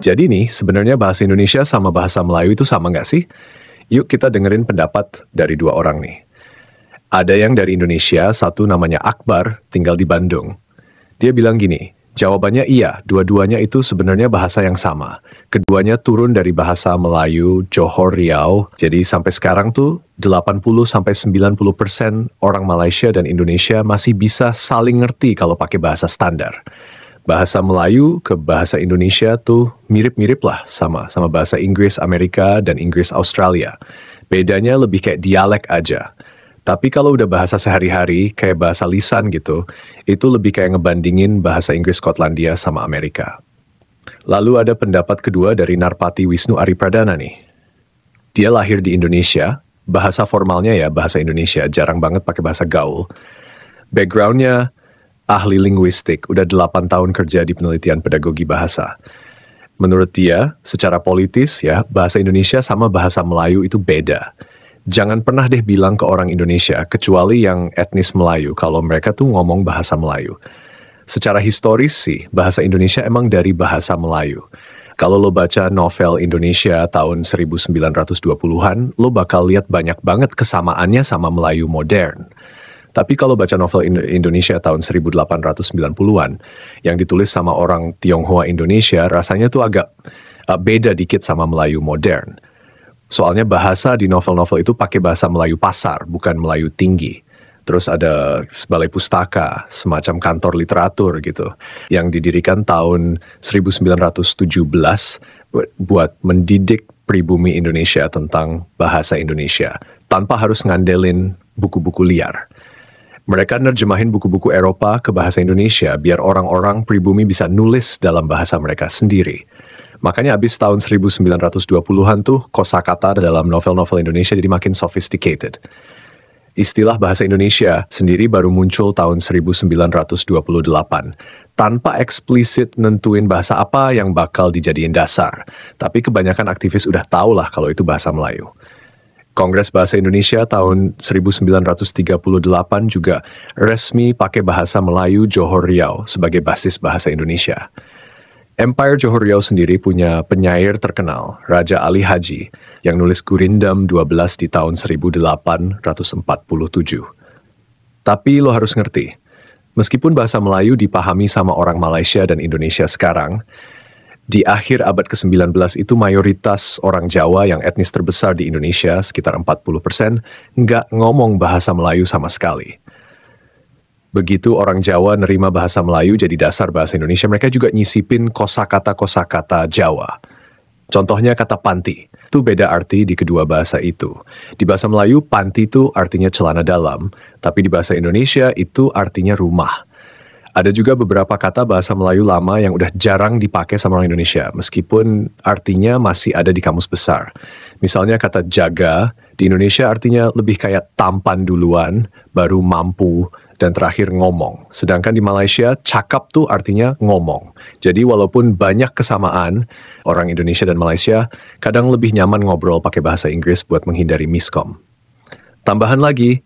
Jadi nih, sebenarnya bahasa Indonesia sama bahasa Melayu itu sama nggak sih? Yuk kita dengerin pendapat dari dua orang nih. Ada yang dari Indonesia, satu namanya Akbar, tinggal di Bandung. Dia bilang gini, Jawabannya iya, dua-duanya itu sebenarnya bahasa yang sama. Keduanya turun dari bahasa Melayu, Johor Riau. Jadi sampai sekarang tuh 80 90 persen orang Malaysia dan Indonesia masih bisa saling ngerti kalau pakai bahasa standar. Bahasa Melayu ke bahasa Indonesia tuh mirip-mirip lah sama sama bahasa Inggris Amerika dan Inggris Australia. Bedanya lebih kayak dialek aja. Tapi kalau udah bahasa sehari-hari, kayak bahasa lisan gitu, itu lebih kayak ngebandingin bahasa Inggris Skotlandia sama Amerika. Lalu ada pendapat kedua dari Narpati Wisnu Ari Pradana nih. Dia lahir di Indonesia, bahasa formalnya ya bahasa Indonesia, jarang banget pakai bahasa gaul. Backgroundnya ahli linguistik, udah 8 tahun kerja di penelitian pedagogi bahasa. Menurut dia, secara politis ya, bahasa Indonesia sama bahasa Melayu itu beda jangan pernah deh bilang ke orang Indonesia, kecuali yang etnis Melayu, kalau mereka tuh ngomong bahasa Melayu. Secara historis sih, bahasa Indonesia emang dari bahasa Melayu. Kalau lo baca novel Indonesia tahun 1920-an, lo bakal lihat banyak banget kesamaannya sama Melayu modern. Tapi kalau baca novel Indonesia tahun 1890-an yang ditulis sama orang Tionghoa Indonesia, rasanya tuh agak eh, beda dikit sama Melayu modern. Soalnya bahasa di novel-novel itu pakai bahasa Melayu pasar, bukan Melayu tinggi. Terus ada Balai Pustaka, semacam kantor literatur gitu, yang didirikan tahun 1917 buat mendidik pribumi Indonesia tentang bahasa Indonesia, tanpa harus ngandelin buku-buku liar. Mereka nerjemahin buku-buku Eropa ke bahasa Indonesia biar orang-orang pribumi bisa nulis dalam bahasa mereka sendiri Makanya abis tahun 1920-an tuh kata dalam novel-novel Indonesia jadi makin sophisticated. Istilah bahasa Indonesia sendiri baru muncul tahun 1928 tanpa eksplisit nentuin bahasa apa yang bakal dijadiin dasar. Tapi kebanyakan aktivis udah tau lah kalau itu bahasa Melayu. Kongres Bahasa Indonesia tahun 1938 juga resmi pakai bahasa Melayu Johor Riau sebagai basis bahasa Indonesia. Empire Johor Riau sendiri punya penyair terkenal, Raja Ali Haji, yang nulis Gurindam 12 di tahun 1847. Tapi lo harus ngerti, meskipun bahasa Melayu dipahami sama orang Malaysia dan Indonesia sekarang, di akhir abad ke-19 itu mayoritas orang Jawa yang etnis terbesar di Indonesia, sekitar 40 nggak ngomong bahasa Melayu sama sekali begitu orang Jawa nerima bahasa Melayu jadi dasar bahasa Indonesia, mereka juga nyisipin kosakata-kosakata Jawa. Contohnya kata panti. Itu beda arti di kedua bahasa itu. Di bahasa Melayu, panti itu artinya celana dalam, tapi di bahasa Indonesia itu artinya rumah. Ada juga beberapa kata bahasa Melayu lama yang udah jarang dipakai sama orang Indonesia, meskipun artinya masih ada di kamus besar. Misalnya kata jaga, di Indonesia artinya lebih kayak tampan duluan, baru mampu, dan terakhir ngomong. Sedangkan di Malaysia, cakap tuh artinya ngomong. Jadi walaupun banyak kesamaan, orang Indonesia dan Malaysia kadang lebih nyaman ngobrol pakai bahasa Inggris buat menghindari miskom. Tambahan lagi,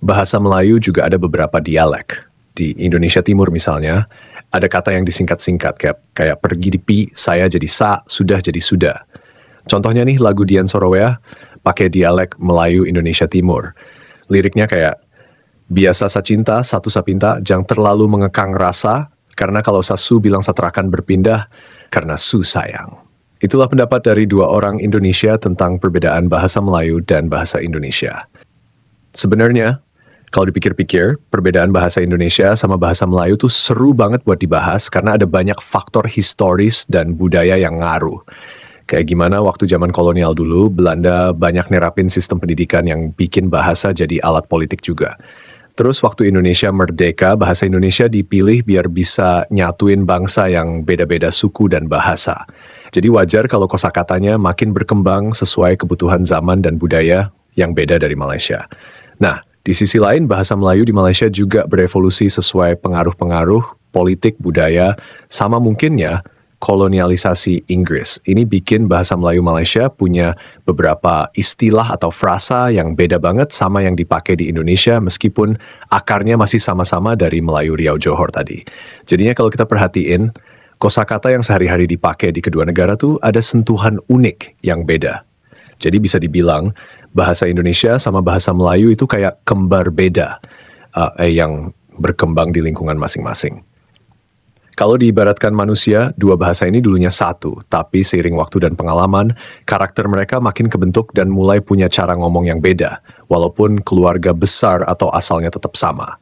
bahasa Melayu juga ada beberapa dialek. Di Indonesia Timur misalnya, ada kata yang disingkat-singkat kayak kayak pergi di pi, saya jadi sa, sudah jadi sudah. Contohnya nih lagu Dian Sorowea pakai dialek Melayu Indonesia Timur. Liriknya kayak biasa sa cinta satu sa pinta jangan terlalu mengekang rasa karena kalau Sasu bilang satrakan berpindah karena su sayang. Itulah pendapat dari dua orang Indonesia tentang perbedaan bahasa Melayu dan bahasa Indonesia. Sebenarnya, kalau dipikir-pikir, perbedaan bahasa Indonesia sama bahasa Melayu tuh seru banget buat dibahas karena ada banyak faktor historis dan budaya yang ngaruh. Kayak gimana waktu zaman kolonial dulu, Belanda banyak nerapin sistem pendidikan yang bikin bahasa jadi alat politik juga. Terus waktu Indonesia merdeka, bahasa Indonesia dipilih biar bisa nyatuin bangsa yang beda-beda suku dan bahasa. Jadi wajar kalau kosakatanya makin berkembang sesuai kebutuhan zaman dan budaya yang beda dari Malaysia. Nah, di sisi lain bahasa Melayu di Malaysia juga berevolusi sesuai pengaruh-pengaruh politik, budaya, sama mungkinnya kolonialisasi Inggris. Ini bikin bahasa Melayu Malaysia punya beberapa istilah atau frasa yang beda banget sama yang dipakai di Indonesia meskipun akarnya masih sama-sama dari Melayu Riau Johor tadi. Jadinya kalau kita perhatiin, kosakata yang sehari-hari dipakai di kedua negara tuh ada sentuhan unik yang beda. Jadi bisa dibilang bahasa Indonesia sama bahasa Melayu itu kayak kembar beda uh, eh, yang berkembang di lingkungan masing-masing. Kalau diibaratkan manusia, dua bahasa ini dulunya satu, tapi seiring waktu dan pengalaman, karakter mereka makin kebentuk dan mulai punya cara ngomong yang beda, walaupun keluarga besar atau asalnya tetap sama.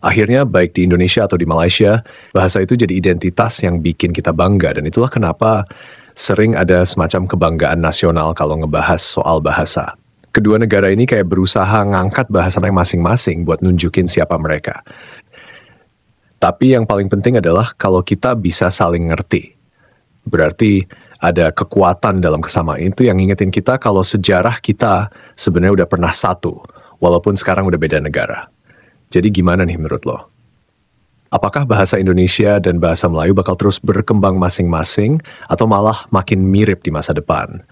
Akhirnya, baik di Indonesia atau di Malaysia, bahasa itu jadi identitas yang bikin kita bangga, dan itulah kenapa sering ada semacam kebanggaan nasional kalau ngebahas soal bahasa kedua negara ini kayak berusaha ngangkat bahasa mereka masing-masing buat nunjukin siapa mereka. Tapi yang paling penting adalah kalau kita bisa saling ngerti. Berarti ada kekuatan dalam kesamaan itu yang ngingetin kita kalau sejarah kita sebenarnya udah pernah satu, walaupun sekarang udah beda negara. Jadi gimana nih menurut lo? Apakah bahasa Indonesia dan bahasa Melayu bakal terus berkembang masing-masing atau malah makin mirip di masa depan?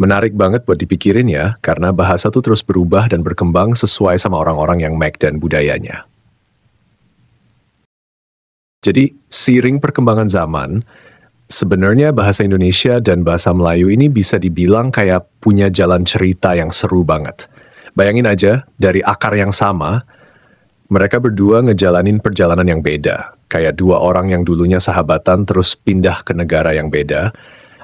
Menarik banget buat dipikirin ya, karena bahasa tuh terus berubah dan berkembang sesuai sama orang-orang yang make dan budayanya. Jadi seiring perkembangan zaman, sebenarnya bahasa Indonesia dan bahasa Melayu ini bisa dibilang kayak punya jalan cerita yang seru banget. Bayangin aja, dari akar yang sama, mereka berdua ngejalanin perjalanan yang beda. Kayak dua orang yang dulunya sahabatan terus pindah ke negara yang beda.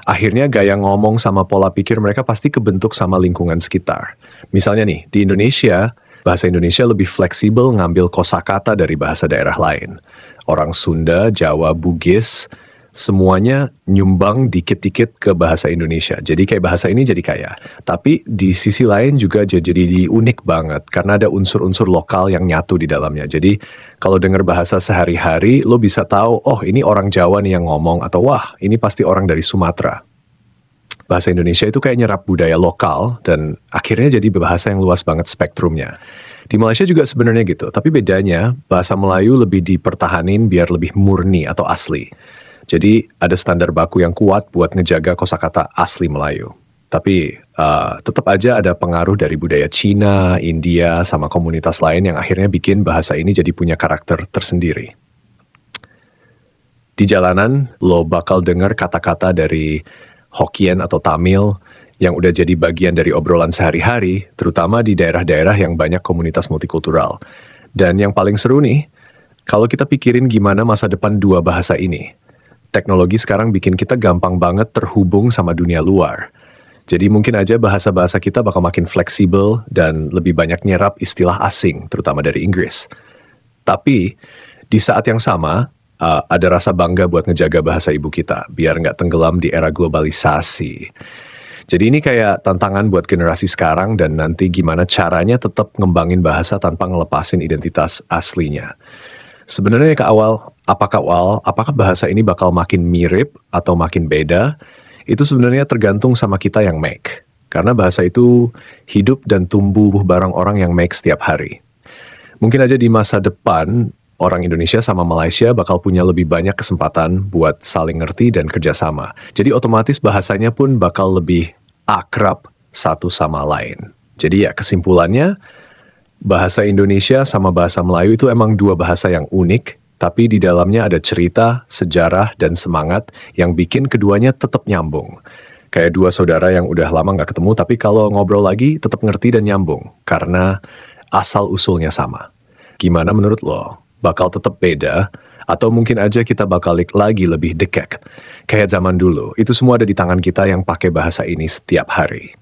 Akhirnya gaya ngomong sama pola pikir mereka pasti kebentuk sama lingkungan sekitar. Misalnya nih, di Indonesia, bahasa Indonesia lebih fleksibel ngambil kosakata dari bahasa daerah lain orang Sunda, Jawa, Bugis, semuanya nyumbang dikit-dikit ke bahasa Indonesia. Jadi kayak bahasa ini jadi kaya. Tapi di sisi lain juga jadi unik banget karena ada unsur-unsur lokal yang nyatu di dalamnya. Jadi kalau dengar bahasa sehari-hari, lo bisa tahu, oh ini orang Jawa nih yang ngomong atau wah ini pasti orang dari Sumatera. Bahasa Indonesia itu kayak nyerap budaya lokal dan akhirnya jadi bahasa yang luas banget spektrumnya. Di Malaysia juga sebenarnya gitu, tapi bedanya bahasa Melayu lebih dipertahanin biar lebih murni atau asli. Jadi ada standar baku yang kuat buat ngejaga kosakata asli Melayu. Tapi uh, tetap aja ada pengaruh dari budaya Cina, India, sama komunitas lain yang akhirnya bikin bahasa ini jadi punya karakter tersendiri. Di jalanan, lo bakal dengar kata-kata dari Hokkien atau Tamil, yang udah jadi bagian dari obrolan sehari-hari, terutama di daerah-daerah yang banyak komunitas multikultural. Dan yang paling seru nih, kalau kita pikirin gimana masa depan dua bahasa ini. Teknologi sekarang bikin kita gampang banget terhubung sama dunia luar. Jadi mungkin aja bahasa-bahasa kita bakal makin fleksibel dan lebih banyak nyerap istilah asing, terutama dari Inggris. Tapi, di saat yang sama, uh, ada rasa bangga buat ngejaga bahasa ibu kita, biar nggak tenggelam di era globalisasi. Jadi ini kayak tantangan buat generasi sekarang dan nanti gimana caranya tetap ngembangin bahasa tanpa ngelepasin identitas aslinya. Sebenarnya ke awal, apakah awal, apakah bahasa ini bakal makin mirip atau makin beda? Itu sebenarnya tergantung sama kita yang make. Karena bahasa itu hidup dan tumbuh barang orang yang make setiap hari. Mungkin aja di masa depan, orang Indonesia sama Malaysia bakal punya lebih banyak kesempatan buat saling ngerti dan kerjasama. Jadi otomatis bahasanya pun bakal lebih akrab satu sama lain. Jadi ya kesimpulannya bahasa Indonesia sama bahasa Melayu itu emang dua bahasa yang unik, tapi di dalamnya ada cerita, sejarah, dan semangat yang bikin keduanya tetap nyambung. Kayak dua saudara yang udah lama nggak ketemu, tapi kalau ngobrol lagi tetap ngerti dan nyambung, karena asal-usulnya sama. Gimana menurut lo? Bakal tetap beda, atau mungkin aja kita bakal lagi lebih dekat. Kayak zaman dulu, itu semua ada di tangan kita yang pakai bahasa ini setiap hari.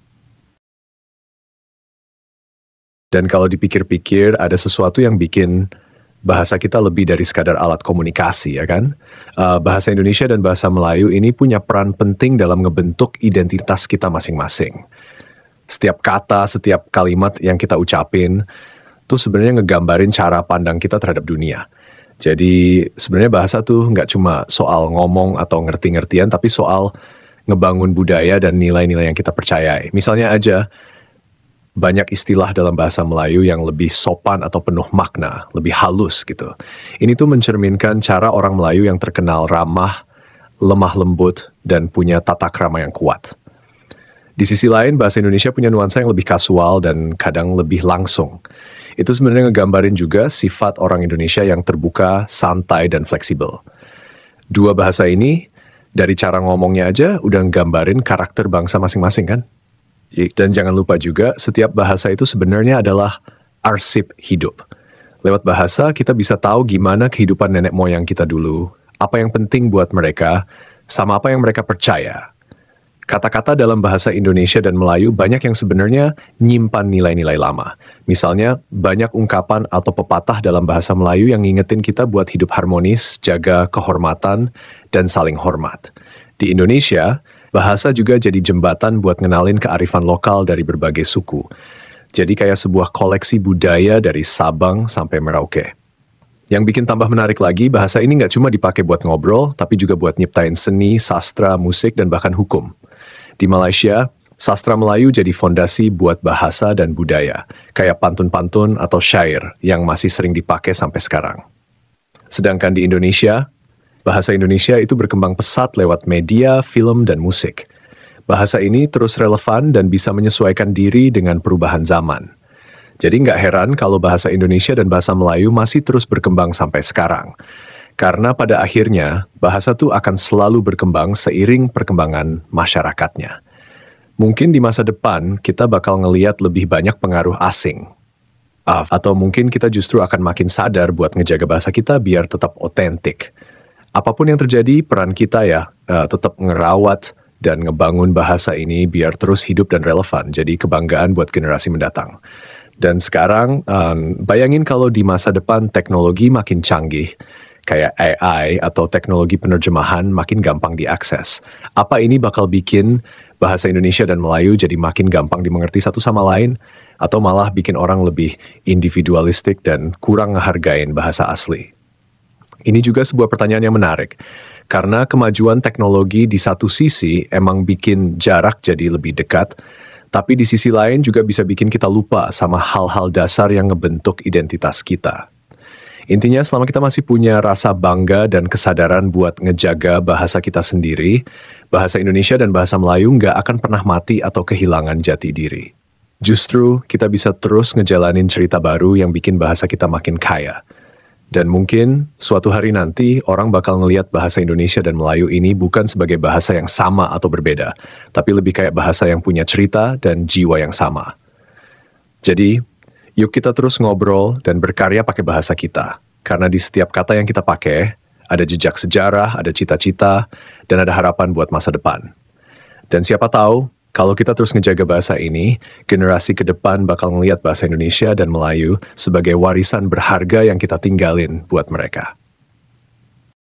Dan kalau dipikir-pikir, ada sesuatu yang bikin bahasa kita lebih dari sekadar alat komunikasi, ya kan? Uh, bahasa Indonesia dan bahasa Melayu ini punya peran penting dalam ngebentuk identitas kita masing-masing. Setiap kata, setiap kalimat yang kita ucapin, itu sebenarnya ngegambarin cara pandang kita terhadap dunia. Jadi sebenarnya bahasa tuh nggak cuma soal ngomong atau ngerti-ngertian, tapi soal ngebangun budaya dan nilai-nilai yang kita percayai. Misalnya aja, banyak istilah dalam bahasa Melayu yang lebih sopan atau penuh makna, lebih halus gitu. Ini tuh mencerminkan cara orang Melayu yang terkenal ramah, lemah lembut, dan punya tata krama yang kuat. Di sisi lain, bahasa Indonesia punya nuansa yang lebih kasual dan kadang lebih langsung itu sebenarnya ngegambarin juga sifat orang Indonesia yang terbuka, santai, dan fleksibel. Dua bahasa ini, dari cara ngomongnya aja udah nggambarin karakter bangsa masing-masing kan? Dan jangan lupa juga, setiap bahasa itu sebenarnya adalah arsip hidup. Lewat bahasa, kita bisa tahu gimana kehidupan nenek moyang kita dulu, apa yang penting buat mereka, sama apa yang mereka percaya kata-kata dalam bahasa Indonesia dan Melayu banyak yang sebenarnya nyimpan nilai-nilai lama. Misalnya, banyak ungkapan atau pepatah dalam bahasa Melayu yang ngingetin kita buat hidup harmonis, jaga kehormatan, dan saling hormat. Di Indonesia, bahasa juga jadi jembatan buat ngenalin kearifan lokal dari berbagai suku. Jadi kayak sebuah koleksi budaya dari Sabang sampai Merauke. Yang bikin tambah menarik lagi, bahasa ini nggak cuma dipakai buat ngobrol, tapi juga buat nyiptain seni, sastra, musik, dan bahkan hukum. Di Malaysia, sastra Melayu jadi fondasi buat bahasa dan budaya, kayak pantun-pantun atau syair yang masih sering dipakai sampai sekarang. Sedangkan di Indonesia, bahasa Indonesia itu berkembang pesat lewat media, film, dan musik. Bahasa ini terus relevan dan bisa menyesuaikan diri dengan perubahan zaman. Jadi nggak heran kalau bahasa Indonesia dan bahasa Melayu masih terus berkembang sampai sekarang. Karena pada akhirnya, bahasa itu akan selalu berkembang seiring perkembangan masyarakatnya. Mungkin di masa depan, kita bakal ngeliat lebih banyak pengaruh asing. Ah, atau mungkin kita justru akan makin sadar buat ngejaga bahasa kita biar tetap otentik. Apapun yang terjadi, peran kita ya uh, tetap ngerawat dan ngebangun bahasa ini biar terus hidup dan relevan, jadi kebanggaan buat generasi mendatang. Dan sekarang, um, bayangin kalau di masa depan teknologi makin canggih, kayak AI atau teknologi penerjemahan makin gampang diakses. Apa ini bakal bikin bahasa Indonesia dan Melayu jadi makin gampang dimengerti satu sama lain atau malah bikin orang lebih individualistik dan kurang ngehargain bahasa asli? Ini juga sebuah pertanyaan yang menarik. Karena kemajuan teknologi di satu sisi emang bikin jarak jadi lebih dekat, tapi di sisi lain juga bisa bikin kita lupa sama hal-hal dasar yang ngebentuk identitas kita. Intinya selama kita masih punya rasa bangga dan kesadaran buat ngejaga bahasa kita sendiri, bahasa Indonesia dan bahasa Melayu nggak akan pernah mati atau kehilangan jati diri. Justru kita bisa terus ngejalanin cerita baru yang bikin bahasa kita makin kaya. Dan mungkin suatu hari nanti orang bakal ngeliat bahasa Indonesia dan Melayu ini bukan sebagai bahasa yang sama atau berbeda, tapi lebih kayak bahasa yang punya cerita dan jiwa yang sama. Jadi, Yuk kita terus ngobrol dan berkarya pakai bahasa kita. Karena di setiap kata yang kita pakai, ada jejak sejarah, ada cita-cita, dan ada harapan buat masa depan. Dan siapa tahu, kalau kita terus ngejaga bahasa ini, generasi ke depan bakal melihat bahasa Indonesia dan Melayu sebagai warisan berharga yang kita tinggalin buat mereka.